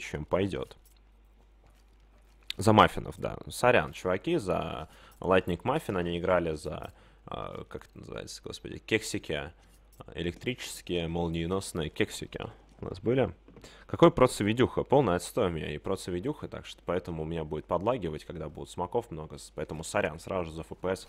чем пойдет. За Маффинов, да. Сорян, чуваки, за Lightning Muffin они играли за, а, как это называется, господи, кексики, а, электрические молниеносные кексики у нас были. Какой процевидюха? Полная отстой у меня и процевидюха, так что поэтому у меня будет подлагивать, когда будут смоков много, поэтому сорян, сразу за FPS.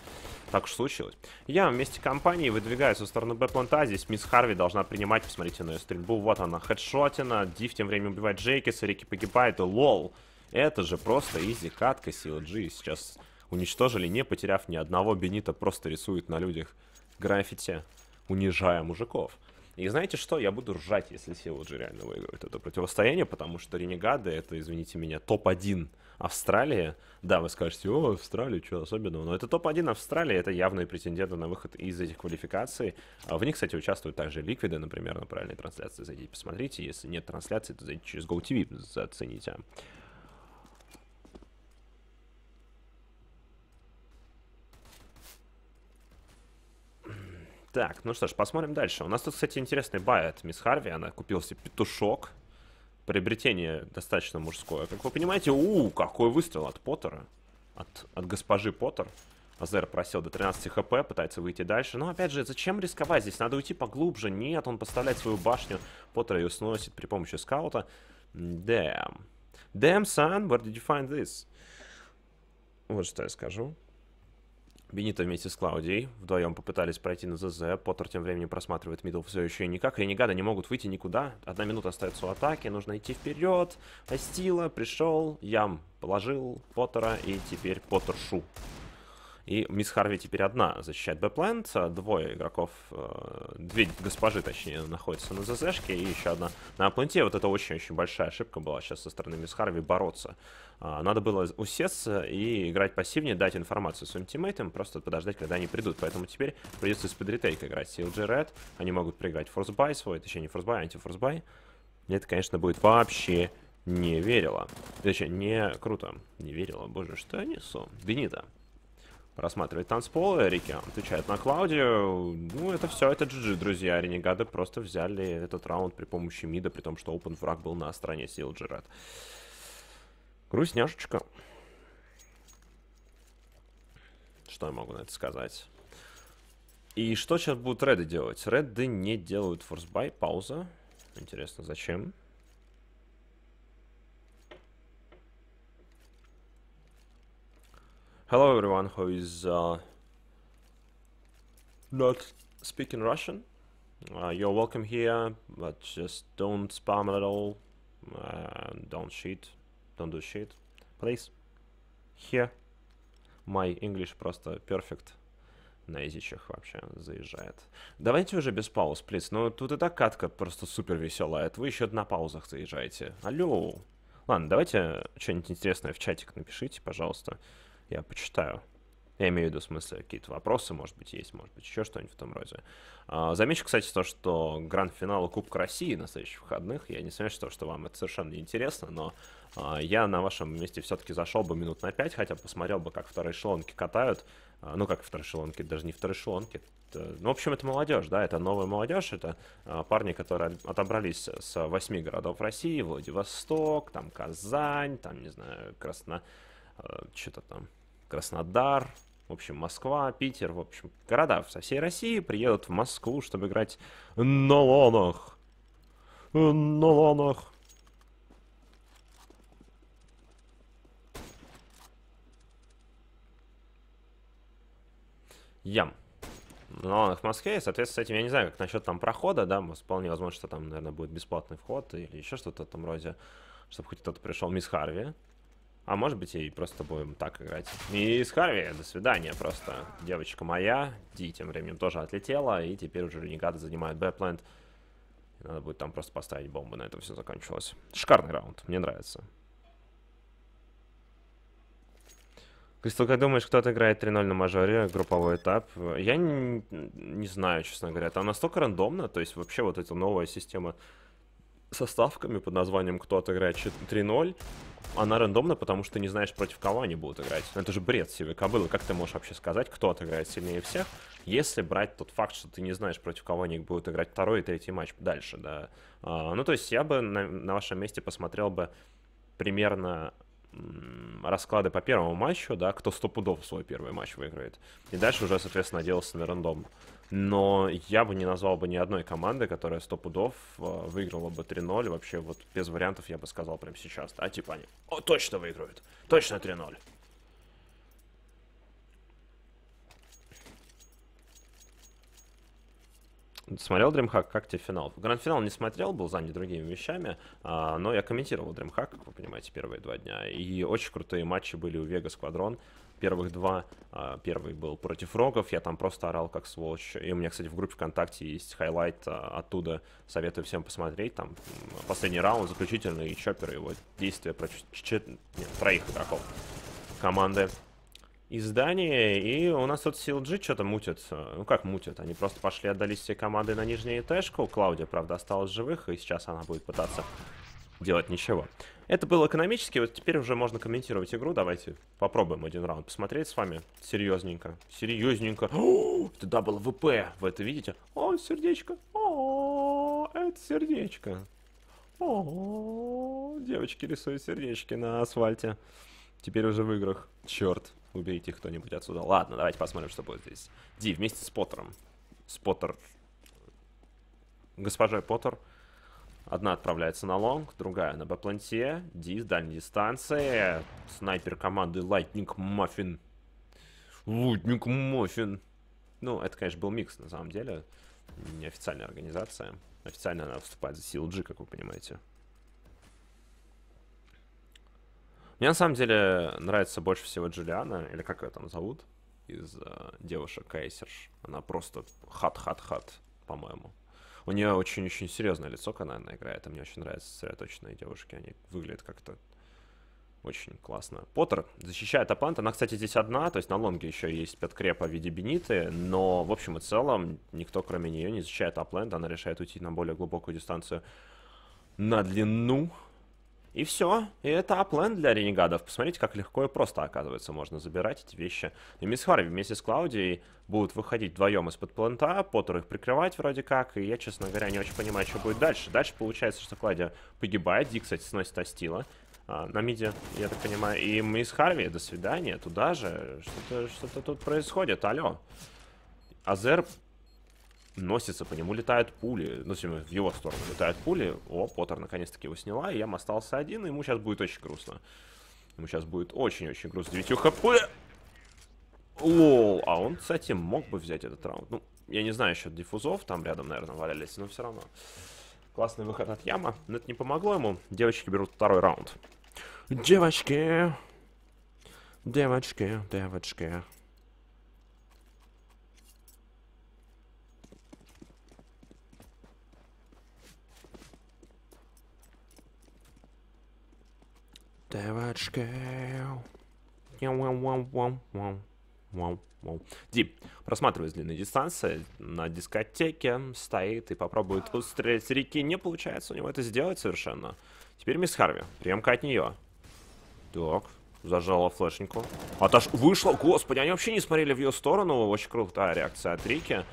Так уж случилось. Я вместе компании выдвигаюсь со стороны Б-планта, здесь мисс Харви должна принимать, посмотрите на ее стрельбу, вот она, хедшотина, Див тем временем убивает Джейкиса, Рики погибает и лол. Это же просто изи катка CLG, сейчас уничтожили, не потеряв ни одного, Бенита просто рисует на людях граффити, унижая мужиков. И знаете что, я буду ржать, если Силуджи реально выиграет это противостояние, потому что Ренегады — это, извините меня, топ-1 Австралии. Да, вы скажете, о, Австралия, что особенного? Но это топ-1 Австралии, это явные претенденты на выход из этих квалификаций. А в них, кстати, участвуют также ликвиды, например, на правильной трансляции зайдите, посмотрите. Если нет трансляции, то зайдите через GoTV, зацените. Так, ну что ж, посмотрим дальше. У нас тут, кстати, интересный бай от мисс Харви. Она купила себе петушок. Приобретение достаточно мужское. Как вы понимаете, у, -у какой выстрел от Поттера. От, от госпожи Поттер. Азер просел до 13 хп, пытается выйти дальше. Но опять же, зачем рисковать здесь? Надо уйти поглубже. Нет, он поставляет свою башню. Поттер ее сносит при помощи скаута. Damn. Damn, son, where did you find this? Вот что я скажу. Бенита вместе с Клаудией вдвоем попытались пройти на ЗЗ. Поттер тем временем просматривает мидл все еще никак. Ренегады не могут выйти никуда. Одна минута остается у атаки. Нужно идти вперед. Астила пришел. Ям положил Поттера. И теперь Поттер шу. И мисс Харви теперь одна защищает Бэпленд, а двое игроков, э, две госпожи, точнее, находятся на ЗЗшке, и еще одна на Апленте. Вот это очень-очень большая ошибка была сейчас со стороны мисс Харви бороться. А, надо было усесться и играть пассивнее, дать информацию своим тиммейтам, просто подождать, когда они придут. Поэтому теперь придется спидретейк играть CLG Red, они могут проиграть форсбай свой, точнее, не форсбай, а антифорсбай. Это, конечно, будет вообще не верила. Точнее, не круто. Не верила. Боже, что я несу? Бенита просматривает танцполы. Рики отвечает на Клаудию. Ну, это все, это GG, друзья. Ренегады просто взяли этот раунд при помощи мида, при том, что Open фраг был на стороне сил Джеред. Грустняшечка. Что я могу на это сказать? И что сейчас будут реды делать? Реды не делают форсбай, пауза. Интересно, зачем? Зачем? Hello everyone who is uh, not speaking Russian. Uh, you're welcome here, but just don't spam at all. Uh, don't shit, Don't do shit. Please. Here. My English просто perfect. На изичах вообще заезжает. Давайте уже без пауз, плиз. Ну, тут и так катка просто супер веселая. Это вы еще на паузах заезжаете. Алло. Ладно, давайте что-нибудь интересное в чатик напишите, пожалуйста. Пожалуйста я почитаю. Я имею в виду, в смысле, какие-то вопросы, может быть, есть, может быть, еще что-нибудь в том роде. А, замечу, кстати, то, что гранд-финал Кубка России на следующих выходных, я не сомневаюсь, что вам это совершенно не интересно, но а, я на вашем месте все-таки зашел бы минут на пять, хотя посмотрел бы, как вторые шелонки катают. А, ну, как вторые шелонки, даже не вторые шелонки. Это, ну, в общем, это молодежь, да, это новая молодежь, это парни, которые отобрались с восьми городов России, Владивосток, там Казань, там, не знаю, Красно... что-то там, Краснодар, в общем, Москва, Питер, в общем, города со всей России приедут в Москву, чтобы играть на лонах. На лонах. Ям. На лонах в Москве, и, соответственно, с этим я не знаю, как насчет там прохода, да, вполне возможно, что там, наверное, будет бесплатный вход или еще что-то там вроде, чтобы хоть кто-то пришел. Мисс Харви. А может быть и просто будем так играть. И с Харви до свидания просто. Девочка моя, Ди тем временем тоже отлетела. И теперь уже Ренегаты занимают Бэпленд. Надо будет там просто поставить бомбу. На этом все заканчивалось. Шикарный раунд. Мне нравится. Кристал, как думаешь, кто-то играет 3-0 на мажоре, групповой этап? Я не, не знаю, честно говоря. Там настолько рандомно, то есть вообще вот эта новая система со ставками под названием «Кто отыграет 3-0», она рандомна, потому что ты не знаешь, против кого они будут играть. Но это же бред себе кобылы. Как ты можешь вообще сказать, кто отыграет сильнее всех, если брать тот факт, что ты не знаешь, против кого они будут играть второй и третий матч дальше, да. А, ну, то есть я бы на, на вашем месте посмотрел бы примерно расклады по первому матчу, да, кто сто пудов свой первый матч выиграет. И дальше уже, соответственно, делался на рандом но я бы не назвал бы ни одной команды, которая 100 пудов э, выиграла бы 3-0, вообще вот без вариантов я бы сказал прямо сейчас, а типа они, о, точно выиграют, точно 3-0. Смотрел DreamHack, как тебе финал? Гранд-финал не смотрел, был занят другими вещами, а, но я комментировал DreamHack, как вы понимаете, первые два дня. И очень крутые матчи были у Vegas Squadron первых два. А, первый был против рогов, я там просто орал как сволочь. И у меня, кстати, в группе ВКонтакте есть хайлайт а, оттуда. Советую всем посмотреть. Там последний раунд, заключительный, и Чоппер, его действия против чет... Нет, троих игроков команды издание, и у нас тут CLG что-то мутит. А, ну как мутит, они просто пошли отдались все команды на нижнюю тэшку. Клаудия, правда, осталась живых, и сейчас она будет пытаться делать ничего. Это было экономически, вот теперь уже можно комментировать игру. Давайте попробуем один раунд посмотреть с вами. Серьезненько. Серьезненько. это дабл ВП. Вы это видите? О, сердечко. О, это сердечко. О, девочки рисуют сердечки на асфальте. Теперь уже в играх. Черт, убейте кто-нибудь отсюда. Ладно, давайте посмотрим, что будет здесь. Ди, вместе с Поттером. С Поттер. Госпожа Поттер. Одна отправляется на лонг, другая на Б-планте. Ди с дальней дистанции. Снайпер команды Lightning Muffin. Lightning Muffin. Ну, это, конечно, был микс, на самом деле. Неофициальная организация. Официально она выступает за CLG, как вы понимаете. Мне, на самом деле, нравится больше всего Джулиана, или как ее там зовут, из э, девушек Кейсерш. Она просто хат-хат-хат, по-моему. У нее очень-очень серьезное лицо, когда она играет, а мне очень нравятся сосредоточенные девушки, они выглядят как-то очень классно. Поттер защищает Апант. Она, кстати, здесь одна, то есть на лонге еще есть подкрепа в виде Бениты, но в общем и целом никто, кроме нее, не защищает Апленд. Она решает уйти на более глубокую дистанцию на длину. И все. И это аплен для ренегадов. Посмотрите, как легко и просто, оказывается, можно забирать эти вещи. И мисс Харви вместе с Клаудией будут выходить вдвоем из-под плента, Поттер их прикрывать вроде как. И я, честно говоря, не очень понимаю, что будет дальше. Дальше получается, что Клаудия погибает. Ди, кстати, сносит Астила. А, на миде, я так понимаю. И мисс Харви, до свидания, туда же. Что-то что, что -то тут происходит, алло. Азер носится, по нему летают пули. Ну, в его сторону летают пули. О, Поттер наконец-таки его сняла, и Ям остался один, и ему сейчас будет очень грустно. Ему сейчас будет очень-очень грустно. 9 хп! Лол, а он, кстати, мог бы взять этот раунд. Ну, я не знаю еще диффузов, там рядом, наверное, валялись, но все равно. Классный выход от Яма, но это не помогло ему. Девочки берут второй раунд. Девочки! Девочки, девочки. девочки. Дип, просматривая длинные дистанции, на дискотеке стоит и попробует устрелить реки. Не получается у него это сделать совершенно. Теперь мисс Харви, приемка от нее. Так, зажала флешеньку. Аташ вышла, господи, они вообще не смотрели в ее сторону. Очень крутая реакция от Рики.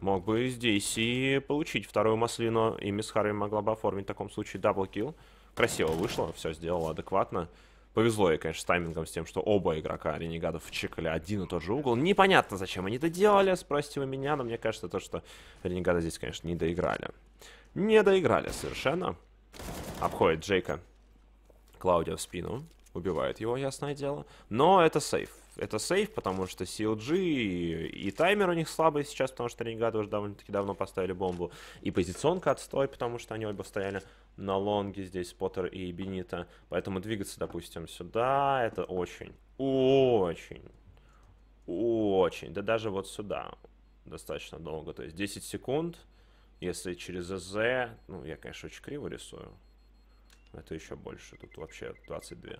Мог бы здесь и получить вторую маслину, и мисс Харви могла бы оформить в таком случае даблкил. килл красиво вышло, все сделала адекватно. Повезло ей, конечно, с таймингом, с тем, что оба игрока Ренегадов чекали один и тот же угол. Непонятно, зачем они это делали, спросите вы меня, но мне кажется, то, что Ренегады здесь, конечно, не доиграли. Не доиграли совершенно. Обходит Джейка Клаудио в спину. Убивает его, ясное дело. Но это сейф. Это сейф, потому что CLG и, и таймер у них слабый сейчас, потому что Ренегады уже довольно-таки давно поставили бомбу. И позиционка отстой, потому что они оба стояли на лонге здесь Поттер и Бенита. Поэтому двигаться, допустим, сюда, это очень, очень, очень, да даже вот сюда достаточно долго. То есть 10 секунд, если через зз, ну, я, конечно, очень криво рисую. Это еще больше, тут вообще 22.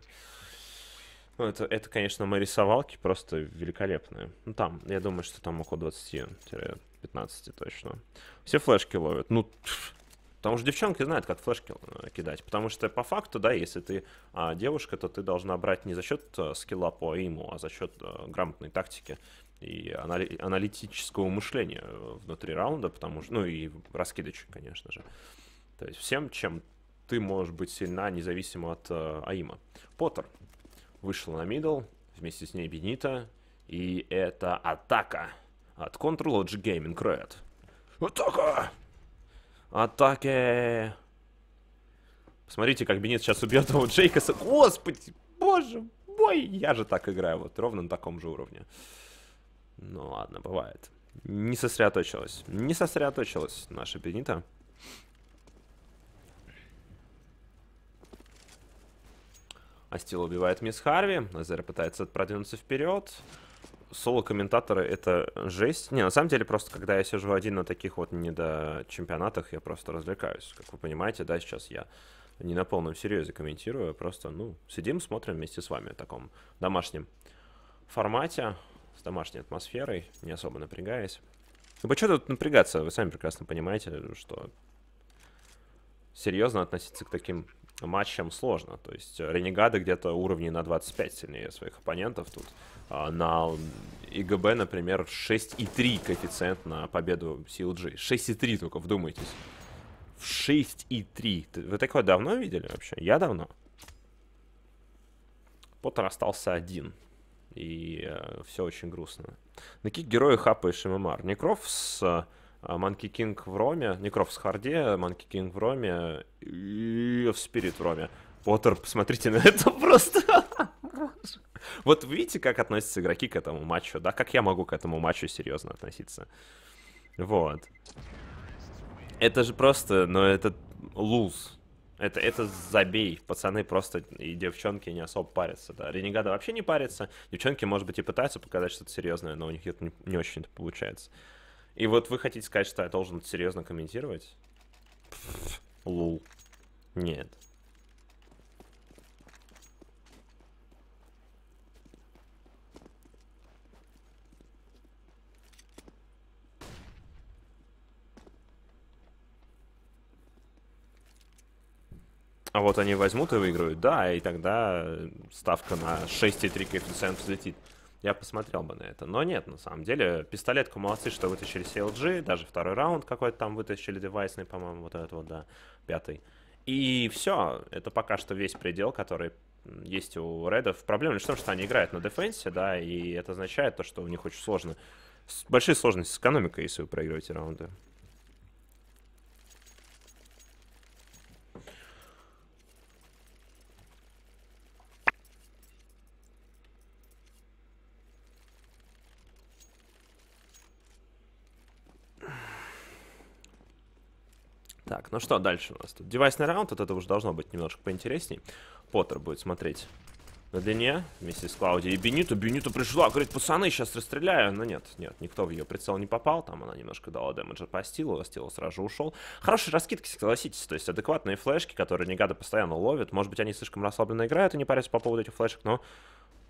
Ну, это, это, конечно, мои рисовалки просто великолепные. Ну, там, я думаю, что там около 20-15 точно. Все флешки ловят. Ну, Потому что девчонки знают, как флешки э, кидать. Потому что по факту, да, если ты а, девушка, то ты должна брать не за счет а, э, скилла по ему, а за счет а, грамотной тактики и анали- аналитического мышления внутри раунда, потому что, ну и раскидочек, конечно же. То есть всем, чем ты можешь быть сильна, независимо от а, Аима. Поттер вышел на мидл, вместе с ней Бенита, и это атака от Control Logic Gaming Red. Атака! Атаки! Посмотрите, как Бенит сейчас убьет его Джейка. Господи, боже мой! Я же так играю, вот ровно на таком же уровне. Ну ладно, бывает. Не сосредоточилась. Не сосредоточилась наша Бенита. Астил убивает мисс Харви. Азера пытается продвинуться вперед соло-комментаторы — это жесть. Не, на самом деле, просто когда я сижу один на таких вот недочемпионатах, я просто развлекаюсь. Как вы понимаете, да, сейчас я не на полном серьезе комментирую, а просто, ну, сидим, смотрим вместе с вами в таком домашнем формате, с домашней атмосферой, не особо напрягаясь. Ну, почему тут напрягаться? Вы сами прекрасно понимаете, что серьезно относиться к таким матчем сложно. То есть э, Ренегады где-то уровни на 25 сильнее своих оппонентов тут. А на ИГБ, например, 6,3 коэффициент на победу CLG. 6,3 только, вдумайтесь. В 6,3. Вы такое давно видели вообще? Я давно. Поттер остался один. И э, все очень грустно. На каких героев хапаешь ММР? Некров с... Э, Манки Кинг в Роме, Некрофс Харде, Манки Кинг в Роме и в Спирит в Роме. Поттер, посмотрите на это просто. Вот видите, как относятся игроки к этому матчу, да? Как я могу к этому матчу серьезно относиться? Вот. Это же просто, ну, это луз. Это, это забей. Пацаны просто и девчонки не особо парятся, да. Ренегады вообще не парятся. Девчонки, может быть, и пытаются показать что-то серьезное, но у них это не, не очень это получается. И вот вы хотите сказать, что я должен серьезно комментировать? Пфф, лул. Нет. А вот они возьмут и выиграют, да, и тогда ставка на 6,3 коэффициент взлетит я посмотрел бы на это. Но нет, на самом деле, пистолетку молодцы, что вытащили CLG, даже второй раунд какой-то там вытащили девайсный, по-моему, вот этот вот, да, пятый. И все, это пока что весь предел, который есть у Редов. Проблема лишь в том, что они играют на дефенсе, да, и это означает то, что у них очень сложно, большие сложности с экономикой, если вы проигрываете раунды. Так, ну что дальше у нас тут? Девайсный раунд, от этого уже должно быть немножко поинтересней. Поттер будет смотреть на длине вместе с Клаудией. И Бениту, Бениту пришла, говорит, пацаны, сейчас расстреляю. Но нет, нет, никто в ее прицел не попал. Там она немножко дала дэмэджа по стилу, а стилу сразу же ушел. Хорошие раскидки, согласитесь. То есть адекватные флешки, которые негады постоянно ловят. Может быть, они слишком расслабленно играют и не парятся по поводу этих флешек, но...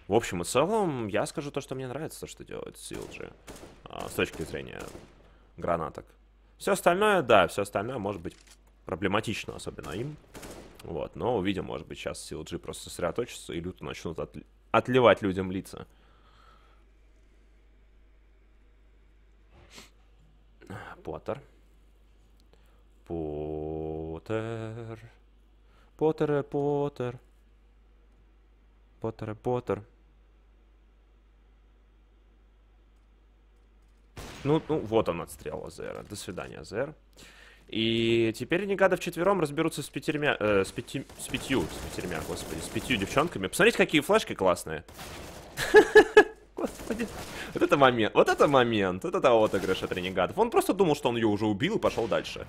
В общем и целом, я скажу то, что мне нравится, то, что делает Силджи. А, с точки зрения гранаток. Все остальное, да, все остальное может быть проблематично, особенно им. Вот, но увидим, может быть, сейчас CLG просто сосредоточатся и люто начнут от... отливать людям лица. Поттер. Поттер. Поттер, Поттер. Поттер, Поттер. ну, ну вот он отстрел Азера. До свидания, Азер. И теперь Никада четвером разберутся с пятерьмя... Э, с, пяти, с пятью, с пятерьмя, господи, с пятью девчонками. Посмотрите, какие флешки классные. Господи. Вот это момент, вот это момент, вот это отыгрыш от ренегадов. Он просто думал, что он ее уже убил и пошел дальше.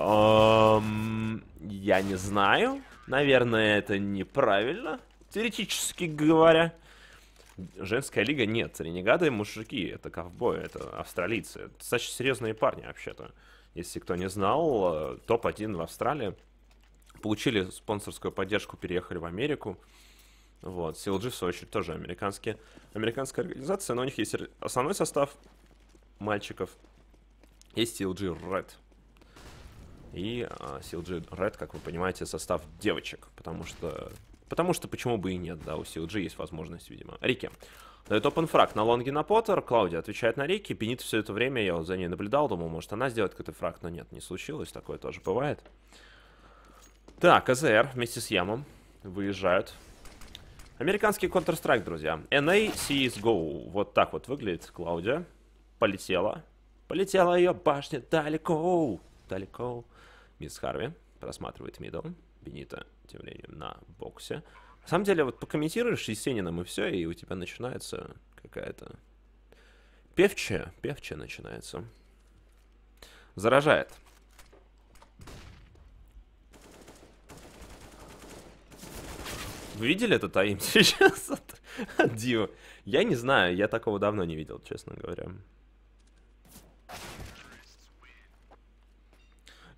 Эм, я не знаю. Наверное, это неправильно, теоретически говоря. Женская лига нет. Ренегады мужики, это ковбои, это австралийцы. Это достаточно серьезные парни вообще-то. Если кто не знал, э, топ-1 в Австралии. Получили спонсорскую поддержку, переехали в Америку. Вот. CLG, в свою очередь, тоже американские, американская организация, но у них есть основной состав мальчиков. Есть CLG Red. И CLG э, Red, как вы понимаете, состав девочек, потому что Потому что почему бы и нет, да, у CLG есть возможность, видимо. Рики. Дает ну, open фраг на лонге на Поттер, Клаудия отвечает на Рики, Пенит все это время, я вот за ней наблюдал, думал, может она сделает какой-то фраг, но нет, не случилось, такое тоже бывает. Так, АЗР вместе с Ямом выезжают. Американский Counter-Strike, друзья. NA а CSGO, вот так вот выглядит Клаудия. Полетела, полетела ее башня далеко, далеко. Мисс Харви просматривает мидл, Бенита сопротивлением на боксе. На самом деле, вот покомментируешь Есениным и все, и у тебя начинается какая-то певчая, певчая начинается. Заражает. Вы видели этот аим сейчас от, от Дио? Я не знаю, я такого давно не видел, честно говоря.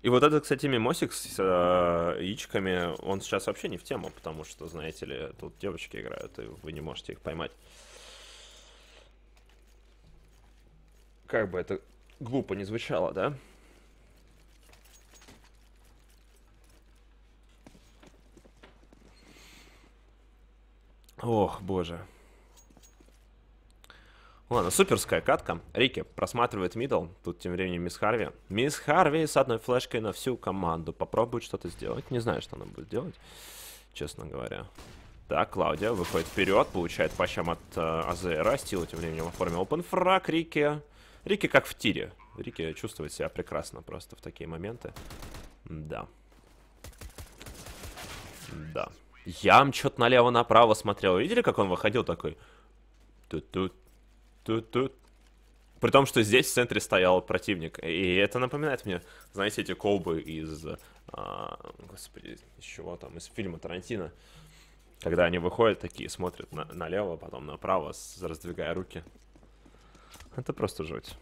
И вот этот, кстати, мимосик с э, яичками, он сейчас вообще не в тему, потому что, знаете ли, тут девочки играют, и вы не можете их поймать. Как бы это глупо не звучало, да? Ох, боже. Ладно, суперская катка. Рики просматривает мидл. Тут тем временем мисс Харви. Мисс Харви с одной флешкой на всю команду. Попробует что-то сделать. Не знаю, что она будет делать, честно говоря. Так, Клаудия выходит вперед, получает по щам от э, АЗР. Стил тем временем оформил open фраг Рики. Рики как в тире. Рики чувствует себя прекрасно просто в такие моменты. Да. Да. Ям что-то налево-направо смотрел. Видели, как он выходил такой? Тут-тут Тут-тут. При том, что здесь в центре стоял противник. И это напоминает мне, знаете, эти колбы из... А, господи, из чего там? Из фильма Тарантино. Когда они выходят такие, смотрят на, налево, потом направо, с, раздвигая руки. Это просто жуть.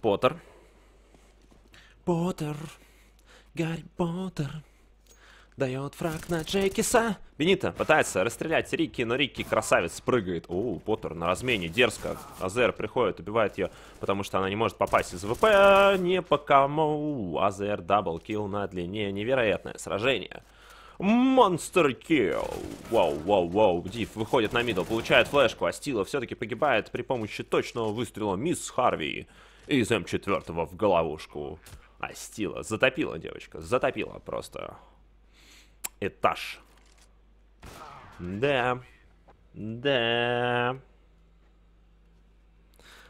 Поттер. Поттер. Гарри Поттер дает фраг на Джекиса. Бенита пытается расстрелять Рики, но Рики красавец прыгает. О, Поттер на размене, дерзко. Азер приходит, убивает ее, потому что она не может попасть из ВП. не по кому. Азер дабл килл на длине. Невероятное сражение. Монстр килл. Вау, вау, вау. Див выходит на мидл, получает флешку, а Стила все-таки погибает при помощи точного выстрела мисс Харви из М4 в головушку. Остила. А, Затопила девочка. Затопила просто. Этаж. Да. Да.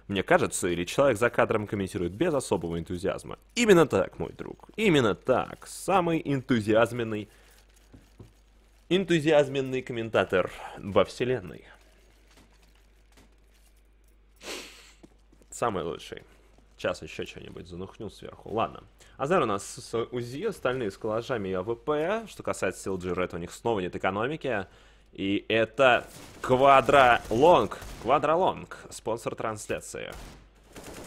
Мне кажется, или человек за кадром комментирует без особого энтузиазма. Именно так, мой друг. Именно так. Самый энтузиазменный... Энтузиазменный комментатор во вселенной. Самый лучший. Сейчас еще что-нибудь занухню сверху. Ладно. Азер у нас с УЗИ, остальные с коллажами и АВП. Что касается сил Ред, у них снова нет экономики. И это Квадролонг. Квадролонг. Спонсор трансляции.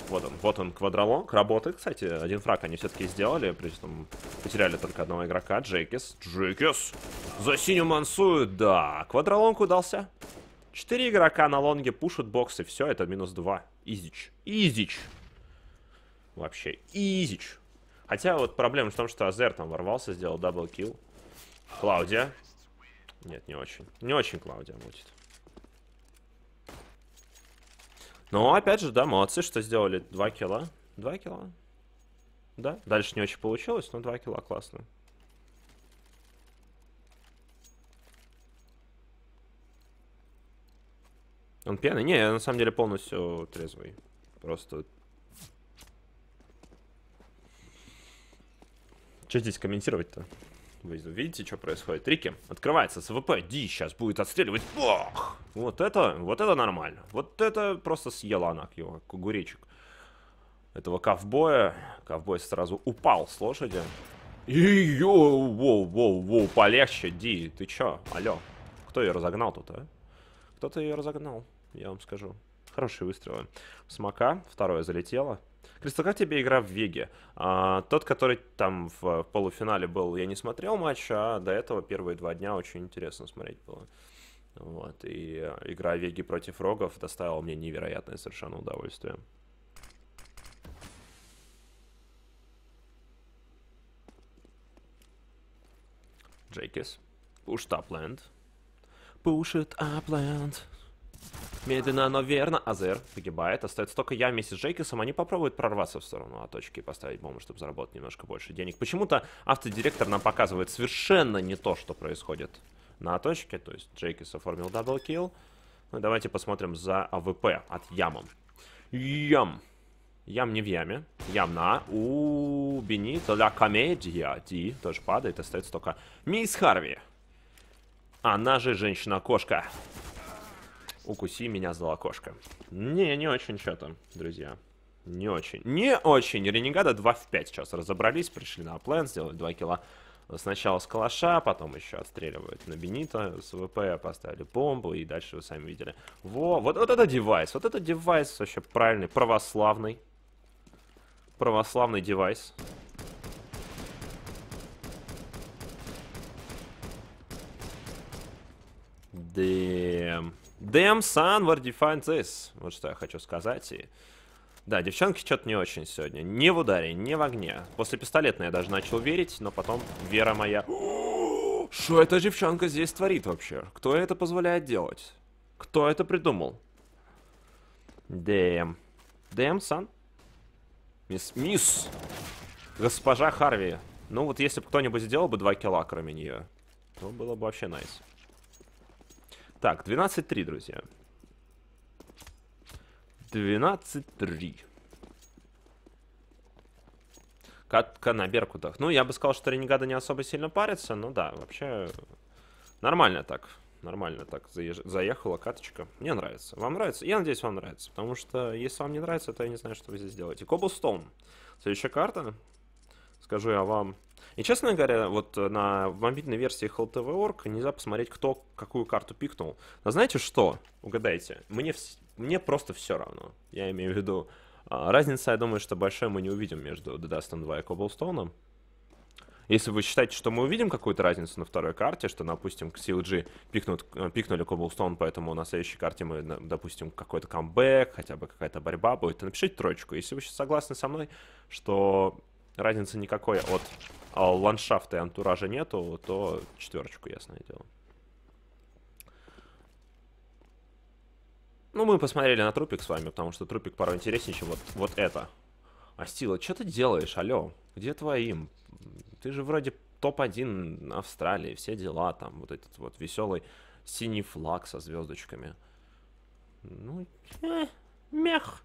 Вот он, вот он, Квадролонг. Работает, кстати. Один фраг они все-таки сделали. При этом потеряли только одного игрока. Джейкис. Джейкис. За синюю мансую. Да, Квадролонг удался. Четыре игрока на лонге пушат боксы. Все, это минус два. Изич. Изич. Вообще, изич. Хотя вот проблема в том, что Азер там ворвался, сделал даблкил. Клаудия. Нет, не очень. Не очень Клаудия будет. Но, опять же, да, молодцы, что сделали 2 килла. 2 килла. Да, дальше не очень получилось, но 2 килла классно. Он пьяный? Не, я на самом деле полностью трезвый. Просто Что здесь комментировать-то? Вы видите, что происходит? Рики, открывается СВП, Ди сейчас будет отстреливать. Ох! Вот это, вот это нормально. Вот это просто съела она его, кугуречек. Этого ковбоя. Ковбой сразу упал с лошади. И йоу, воу, воу, воу, полегче, Ди, ты чё? Алло, кто ее разогнал тут, а? Кто-то ее разогнал, я вам скажу. Хорошие выстрелы. Смока, второе залетело. Кристалл, тебе игра в Веге? А, тот, который там в полуфинале был, я не смотрел матч, а до этого первые два дня очень интересно смотреть было. Вот, и э, игра Веги против Рогов доставила мне невероятное совершенно удовольствие. Джейкис. Push Upland. Push it Upland. Медленно, но верно. Азер погибает. Остается только я вместе с Джейкисом. Они попробуют прорваться в сторону А точки и поставить бомбу, чтобы заработать немножко больше денег. Почему-то автодиректор нам показывает совершенно не то, что происходит на А точке. То есть Джейкис оформил даблкилл. Ну давайте посмотрим за АВП от Ямом. Ям. Ям не в яме. Ям на. У Бенито ля комедия. Ди тоже падает. Остается только Мисс Харви. Она же женщина-кошка. Укуси меня за локошко. Не, не очень что-то, друзья. Не очень. Не очень. Ренегада 2 в 5 сейчас разобрались, пришли на план, сделали 2 кило. Сначала с калаша, потом еще отстреливают на Бенита, с ВП поставили бомбу, и дальше вы сами видели. Во, вот, вот это девайс, вот это девайс вообще правильный, православный. Православный девайс. Дэм. Damn son, where define this? Вот что я хочу сказать. И... Да, девчонки что-то не очень сегодня. Не в ударе, не в огне. После пистолетной я даже начал верить, но потом вера моя... Что эта девчонка здесь творит вообще? Кто это позволяет делать? Кто это придумал? Дэм. Дэм, сан? Мисс... Мисс! Госпожа Харви. Ну вот если бы кто-нибудь сделал бы два килла, кроме нее, то было бы вообще Nice. Так, 12-3, друзья. 12-3. Катка на Беркутах. Ну, я бы сказал, что Ренегада не особо сильно парится, но да, вообще нормально так. Нормально так заеж... заехала каточка. Мне нравится. Вам нравится? Я надеюсь, вам нравится. Потому что, если вам не нравится, то я не знаю, что вы здесь делаете. Коблстоун. Следующая карта. Скажу я вам. И, честно говоря, вот э, на мобильной версии HLTV.org нельзя посмотреть, кто какую карту пикнул. Но знаете что? Угадайте. Мне, вс... мне просто все равно. Я имею в виду, а, разница, я думаю, что большая мы не увидим между The 2 и Cobblestone. Если вы считаете, что мы увидим какую-то разницу на второй карте, что, допустим, к CLG пикнут, э, пикнули Cobblestone, поэтому на следующей карте мы, допустим, какой-то камбэк, хотя бы какая-то борьба будет, то напишите троечку. Если вы согласны со мной, что разницы никакой от а ландшафта и антуража нету, то четверочку, ясное дело. Ну, мы посмотрели на трупик с вами, потому что трупик порой интереснее, чем вот, вот это. Астила, что ты делаешь, алло? Где твоим? Ты же вроде топ-1 Австралии, все дела там, вот этот вот веселый синий флаг со звездочками. Ну, э, мех.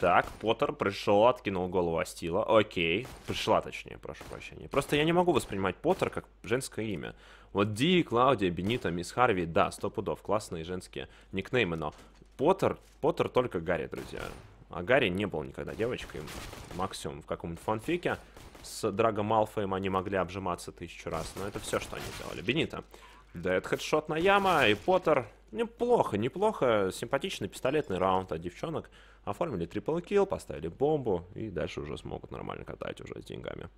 Так, Поттер пришел, откинул голову Астила. Окей. Пришла, точнее, прошу прощения. Просто я не могу воспринимать Поттер как женское имя. Вот Ди, Клаудия, Бенита, Мисс Харви, да, сто пудов, классные женские никнеймы, но Поттер, Поттер только Гарри, друзья. А Гарри не был никогда девочкой, максимум в каком-нибудь фанфике. С Драго Малфоем они могли обжиматься тысячу раз, но это все, что они делали. Бенита. Да, хедшот на яма, и Поттер. Неплохо, неплохо. Симпатичный пистолетный раунд от девчонок. Оформили трипл килл, поставили бомбу и дальше уже смогут нормально катать уже с деньгами.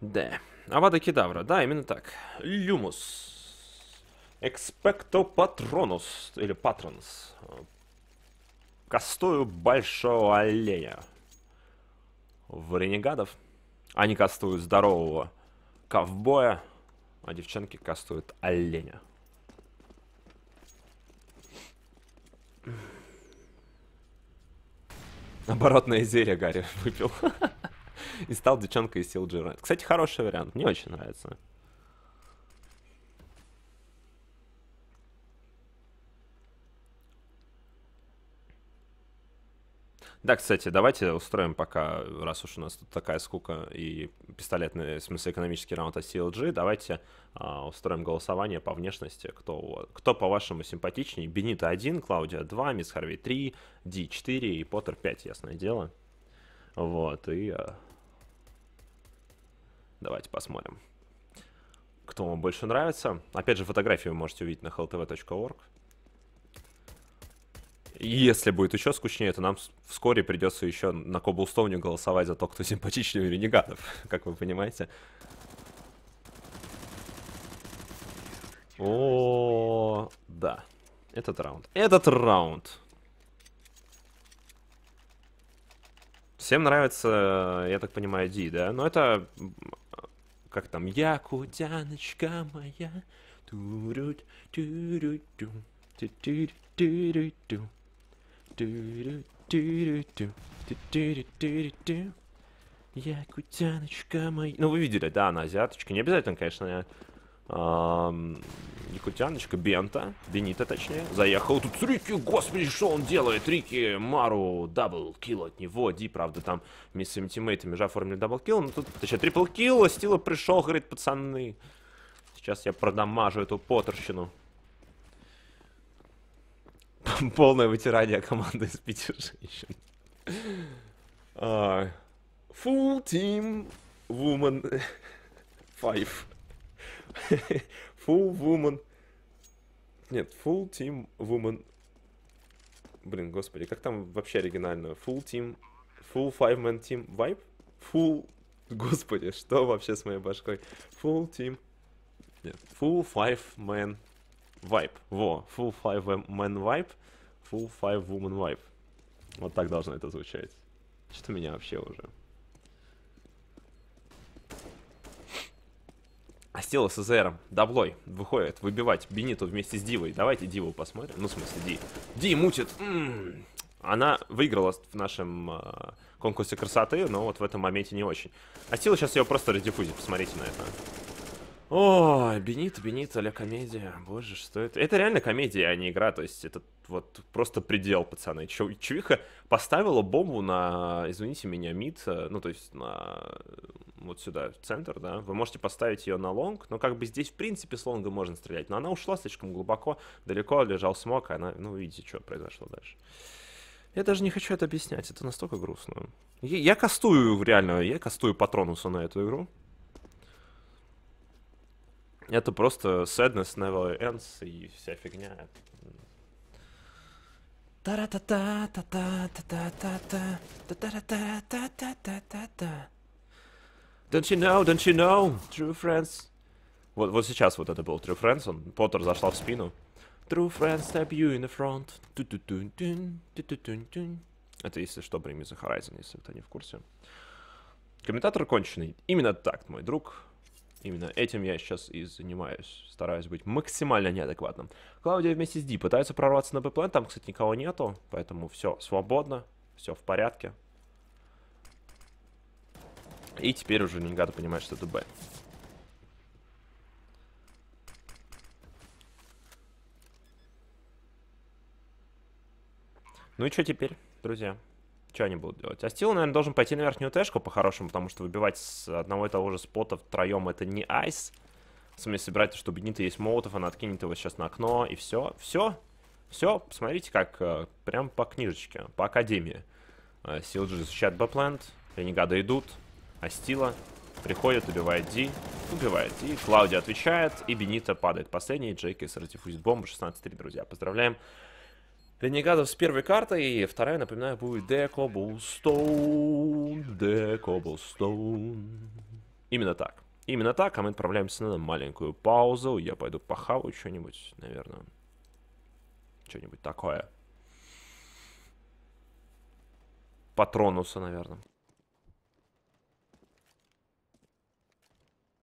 Да. Авада Кедавра, да, именно так. Люмус. Экспекто Патронус, или Патронус, Кастую Большого Аллея. В Ренегадов. Они а кастуют здорового ковбоя а девчонки кастуют оленя. Оборотное зелье Гарри выпил. И стал девчонкой из Силджира. Кстати, хороший вариант. Мне очень нравится. Да, кстати, давайте устроим пока, раз уж у нас тут такая скука и пистолетный, в смысле, экономический раунд от CLG, давайте а, устроим голосование по внешности, кто, кто по-вашему симпатичнее. Бенита 1, Клаудия 2, Мисс Харви 3, Ди 4 и Поттер 5, ясное дело. Вот, и а... давайте посмотрим, кто вам больше нравится. Опять же, фотографии вы можете увидеть на hltv.org. Если будет еще скучнее, то нам вскоре придется еще на Коблстоуне голосовать за то, кто симпатичнее ренегатов, как вы понимаете. О, да. Этот раунд. Этот раунд. Всем нравится, я так понимаю, Ди, да? Но это... Как там? я Якутяночка моя. Тюрють, тюрють, тюрють, тюрють, тюрють. Я Якутяночка моя. Ну, вы видели, да, она азиаточка. Не обязательно, конечно, я Якутяночка, Бента, Бенита точнее, заехал. Тут Рики, господи, что он делает? Рики, Мару, дабл килл от него. Ди, правда, там вместе с своими тиммейтами же оформили дабл килл. Но тут, точнее, трипл килл, Стила пришел, говорит, пацаны. Сейчас я продамажу эту потерщину. Полное вытирание команды из пяти женщин. Uh, full team woman five. full woman. Нет, full team woman. Блин, господи, как там вообще оригинально? Full team, full five man team vibe? Full, господи, что вообще с моей башкой? Full team. Нет, full five man Вайп. Во. Full five man vibe. Full five woman vibe. Вот так должно это звучать. Что-то меня вообще уже. А Астила с АЗРом. Даблой. Выходит. Выбивать Бениту вместе с Дивой. Давайте Диву посмотрим. Ну, в смысле, Ди. Ди мутит. М -м. Она выиграла в нашем э, конкурсе красоты, но вот в этом моменте не очень. А Астила сейчас ее просто раздифузит. Посмотрите на это. О, Бенит, Бенит, а комедия. Боже, что это? Это реально комедия, а не игра. То есть это вот просто предел, пацаны. Чувиха поставила бомбу на, извините меня, мид, э, ну то есть на э, вот сюда, в центр, да. Вы можете поставить ее на лонг, но как бы здесь в принципе с лонга можно стрелять. Но она ушла слишком глубоко, далеко лежал смог, и а она, ну видите, что произошло дальше. Я даже не хочу это объяснять, это настолько грустно. Я, я кастую реально, я кастую патронуса на эту игру это просто sadness never ends и вся фигня. Don't you know, don't you know, true friends. Вот, вот сейчас вот это был True Friends, он, Поттер зашла в спину. True friends stab you in the front. Ту -ту -тун -тун, ту -тун -тун. Это если что, Bring Me The Horizon, если кто не в курсе. Комментатор конченый. Именно так, мой друг именно этим я сейчас и занимаюсь, стараюсь быть максимально неадекватным. Клаудия вместе с Ди пытаются прорваться на Б-план, там, кстати, никого нету, поэтому все свободно, все в порядке. И теперь уже не понимает, что это Б. Ну и что теперь, друзья? Что они будут делать? Астил, наверное, должен пойти на верхнюю тэшку по-хорошему, потому что выбивать с одного и того же спота втроем это не айс. Сами собирать, чтобы Бенита есть молотов, она а откинет его сейчас на окно, и все. Все. Все, посмотрите, как э, прям по книжечке, по академии. Силджи э, защищает Бэплэнд, Ренегады идут, Астила приходит, убивает Ди, убивает Ди, Клауди отвечает, и Бенита падает последний, Джейкис ратифузит бомбу, 16-3, друзья, поздравляем. Ренегадов с первой картой. И вторая, напоминаю, будет Декоблстоун. Декоблстоун. Именно так. Именно так, а мы отправляемся на маленькую паузу. Я пойду похаваю что-нибудь, наверное. Что-нибудь такое. Патронуса, наверное.